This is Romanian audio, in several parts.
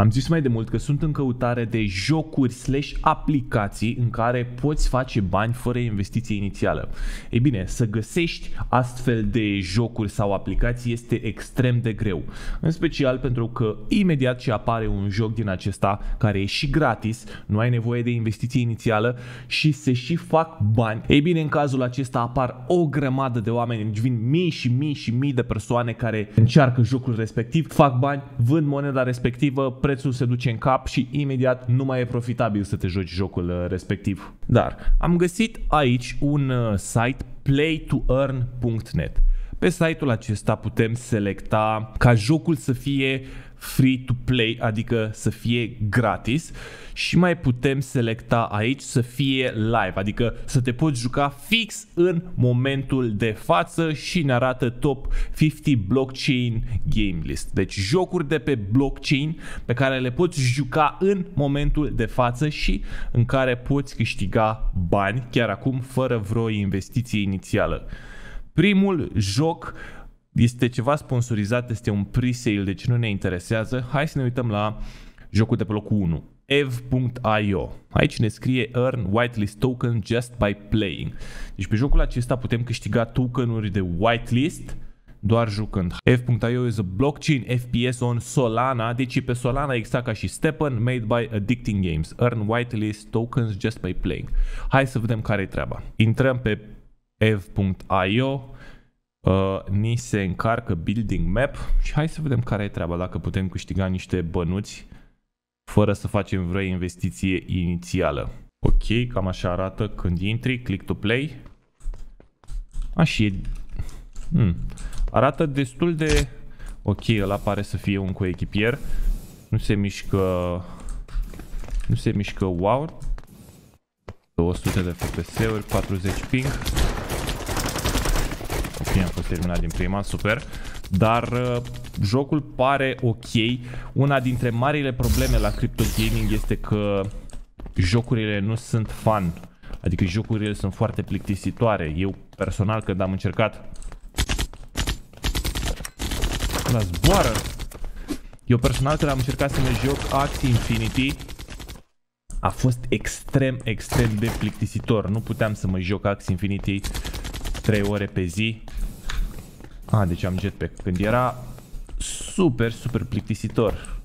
Am zis mai de mult că sunt în căutare de jocuri slash aplicații în care poți face bani fără investiție inițială. Ei bine, să găsești astfel de jocuri sau aplicații este extrem de greu. În special pentru că imediat ce apare un joc din acesta care e și gratis, nu ai nevoie de investiție inițială și se și fac bani. Ei bine, în cazul acesta apar o grămadă de oameni, deci vin mii și mii și mii de persoane care încearcă jocul respectiv, fac bani, vând moneda respectivă, prețul se duce în cap și imediat nu mai e profitabil să te joci jocul uh, respectiv. Dar am găsit aici un uh, site playtoearn.net. Pe site-ul acesta putem selecta ca jocul să fie free to play, adică să fie gratis și mai putem selecta aici să fie live, adică să te poți juca fix în momentul de față și ne arată top 50 blockchain game list. Deci jocuri de pe blockchain pe care le poți juca în momentul de față și în care poți câștiga bani chiar acum fără vreo investiție inițială. Primul joc uh, este ceva sponsorizat, este un pre-sale, deci nu ne interesează. Hai să ne uităm la jocul de pe locul 1. ev.io. Aici ne scrie Earn Whitelist Token just by playing. Deci pe jocul acesta putem câștiga tokenuri de whitelist doar jucând. F.io is a blockchain FPS on Solana, deci pe Solana exact ca și Stepan, made by Addicting Games. Earn whitelist tokens just by playing. Hai să vedem care e treaba. Intrăm pe ev.io Uh, ni se încarcă building map și hai să vedem care e treaba, dacă putem câștiga niște bănuți fără să facem vreo investiție inițială. Ok, cam așa arată când intri, click to play. A, și e... Hmm. Arată destul de... Ok, ăla pare să fie un coechipier. Nu se mișcă... Nu se mișcă wow. 200 de FPS-uri, 40 ping bine am fost terminat din prima, super. Dar uh, jocul pare ok. Una dintre marile probleme la crypto gaming este că jocurile nu sunt fun. Adică jocurile sunt foarte plictisitoare. Eu personal când am încercat la zboară. Eu personal când am încercat să mă joc Axie Infinity a fost extrem, extrem de plictisitor. Nu puteam să mă joc Axie Infinity 3 ore pe zi a, deci am jetpack. Când era super, super plictisitor.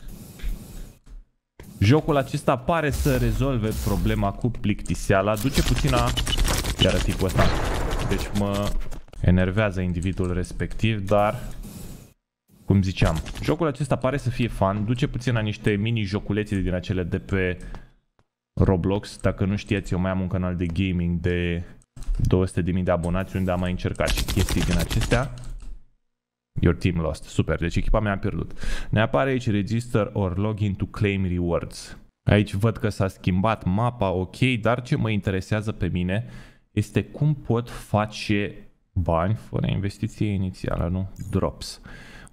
Jocul acesta pare să rezolve problema cu plictiseala. Duce puțină... Iară tipul ăsta. Deci mă enervează individul respectiv, dar... Cum ziceam, jocul acesta pare să fie fan, duce puțin la niște mini-joculețe din acele de pe Roblox. Dacă nu știați, eu mai am un canal de gaming de 200.000 de abonați unde am mai încercat și chestii din acestea. Your team lost. Super. Deci echipa mea a pierdut. Ne apare aici register or login to claim rewards. Aici văd că s-a schimbat mapa, ok, dar ce mă interesează pe mine este cum pot face bani fără investiție inițială, nu? Drops.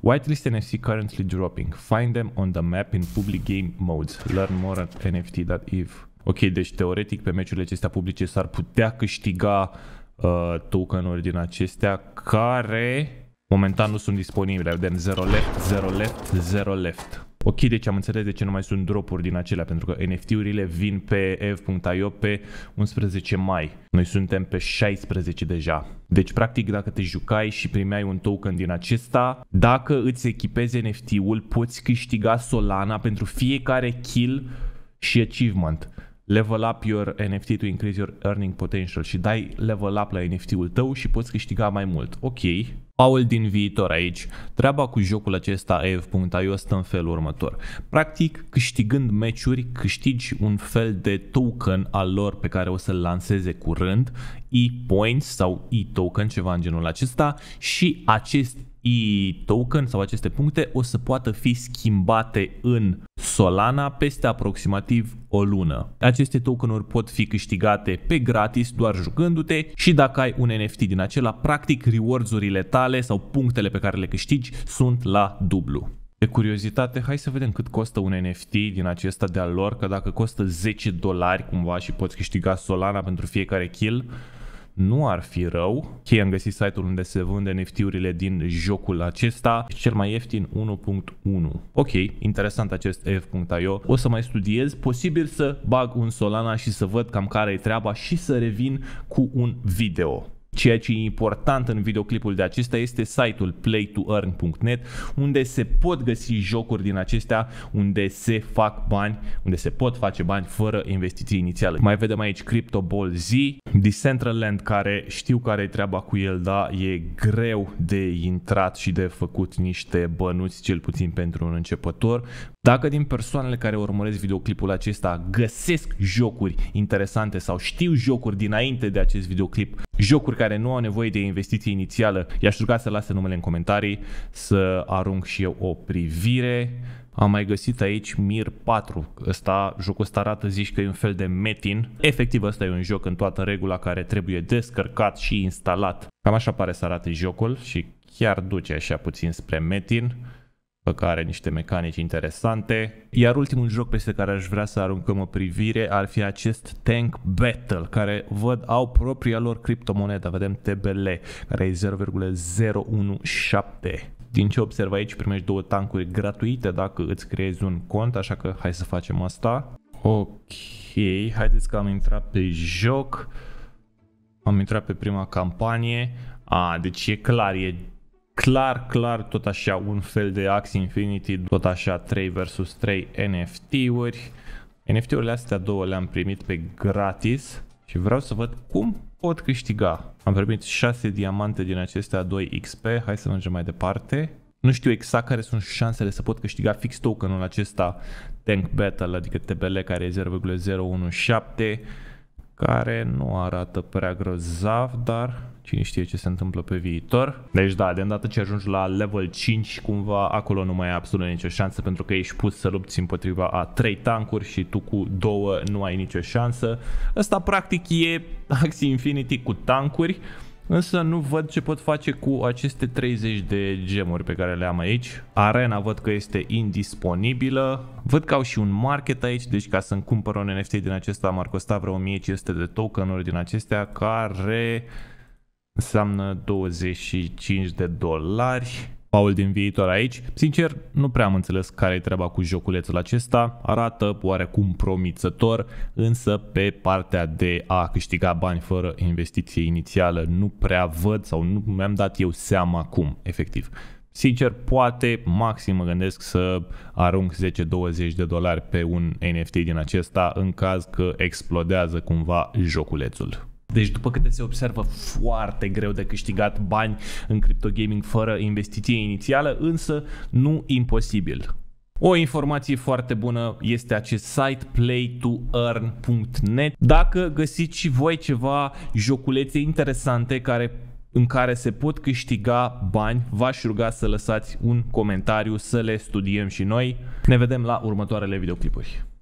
Whitelist NFC currently dropping. Find them on the map in public game modes. Learn more at nft.ev. Ok, deci teoretic pe meciurile acestea publice s-ar putea câștiga uh, tokenuri din acestea care Momentan nu sunt disponibile. Vedem 0 left, 0 left, 0 left. Ok, deci am înțeles de ce nu mai sunt dropuri din acelea, pentru că NFT-urile vin pe ev.io pe 11 mai. Noi suntem pe 16 deja. Deci, practic, dacă te jucai și primeai un token din acesta, dacă îți echipezi NFT-ul, poți câștiga Solana pentru fiecare kill și achievement level up your NFT to increase your earning potential și dai level up la NFT-ul tău și poți câștiga mai mult. Ok. Paul din viitor aici. Treaba cu jocul acesta EV.io stă în felul următor. Practic, câștigând meciuri, câștigi un fel de token al lor pe care o să-l lanseze curând, e-points sau e-token, ceva în genul acesta și acest e-token sau aceste puncte o să poată fi schimbate în Solana peste aproximativ o lună. Aceste tokenuri pot fi câștigate pe gratis doar jucându-te și dacă ai un NFT din acela, practic rewards-urile tale sau punctele pe care le câștigi sunt la dublu. De curiozitate, hai să vedem cât costă un NFT din acesta de-al lor, că dacă costă 10 dolari cumva și poți câștiga Solana pentru fiecare kill, nu ar fi rău. Ei am găsit site-ul unde se vând NFT-urile din jocul acesta și cel mai ieftin 1.1. Ok, interesant acest f.io. O să mai studiez, posibil să bag un Solana și să văd cam care e treaba și să revin cu un video. Ceea ce e important în videoclipul de acesta este site-ul playtoearn.net unde se pot găsi jocuri din acestea unde se fac bani, unde se pot face bani fără investiții inițiale. Mai vedem aici Crypto Ball Z, Decentraland care știu care e treaba cu el, da, e greu de intrat și de făcut niște bănuți, cel puțin pentru un începător. Dacă din persoanele care urmăresc videoclipul acesta găsesc jocuri interesante sau știu jocuri dinainte de acest videoclip jocuri care nu au nevoie de investiție inițială, i-aș ruga să lasă numele în comentarii, să arunc și eu o privire. Am mai găsit aici Mir 4. Ăsta, jocul ăsta arată, zici că e un fel de metin. Efectiv, ăsta e un joc în toată regula care trebuie descărcat și instalat. Cam așa pare să arate jocul și chiar duce așa puțin spre metin pe care niște mecanici interesante. Iar ultimul joc peste care aș vrea să aruncăm o privire ar fi acest Tank Battle, care văd au propria lor criptomonedă, vedem TBL, care e 0,017. Din ce observ aici, primești două tankuri gratuite dacă îți creezi un cont, așa că hai să facem asta. Ok, haideți că am intrat pe joc. Am intrat pe prima campanie. A, deci e clar, e clar, clar tot așa un fel de Axie Infinity, tot așa 3 vs 3 NFT-uri. NFT-urile astea două le-am primit pe gratis și vreau să văd cum pot câștiga. Am primit 6 diamante din acestea 2 XP, hai să mergem mai departe. Nu știu exact care sunt șansele să pot câștiga fix tokenul acesta Tank Battle, adică TBL care e 0,017 care nu arată prea grozav, dar cine știe ce se întâmplă pe viitor. Deci da, de îndată ce ajungi la level 5, cumva acolo nu mai ai absolut nicio șansă pentru că ești pus să lupți împotriva a 3 tankuri și tu cu 2 nu ai nicio șansă. Ăsta practic e Axie Infinity cu tankuri Însă nu văd ce pot face cu aceste 30 de gemuri pe care le am aici. Arena văd că este indisponibilă. Văd că au și un market aici, deci ca să-mi cumpăr un NFT din acesta m-ar costa vreo 1500 de tokenuri din acestea care înseamnă 25 de dolari. Paul din viitor aici. Sincer, nu prea am înțeles care e treaba cu joculețul acesta. Arată oarecum promițător, însă pe partea de a câștiga bani fără investiție inițială nu prea văd sau nu mi-am dat eu seama cum, efectiv. Sincer, poate maxim mă gândesc să arunc 10-20 de dolari pe un NFT din acesta în caz că explodează cumva joculețul. Deci după câte se observă foarte greu de câștigat bani în gaming fără investiție inițială, însă nu imposibil. O informație foarte bună este acest site playtoearn.net. Dacă găsiți și voi ceva joculețe interesante care în care se pot câștiga bani, v-aș ruga să lăsați un comentariu să le studiem și noi. Ne vedem la următoarele videoclipuri.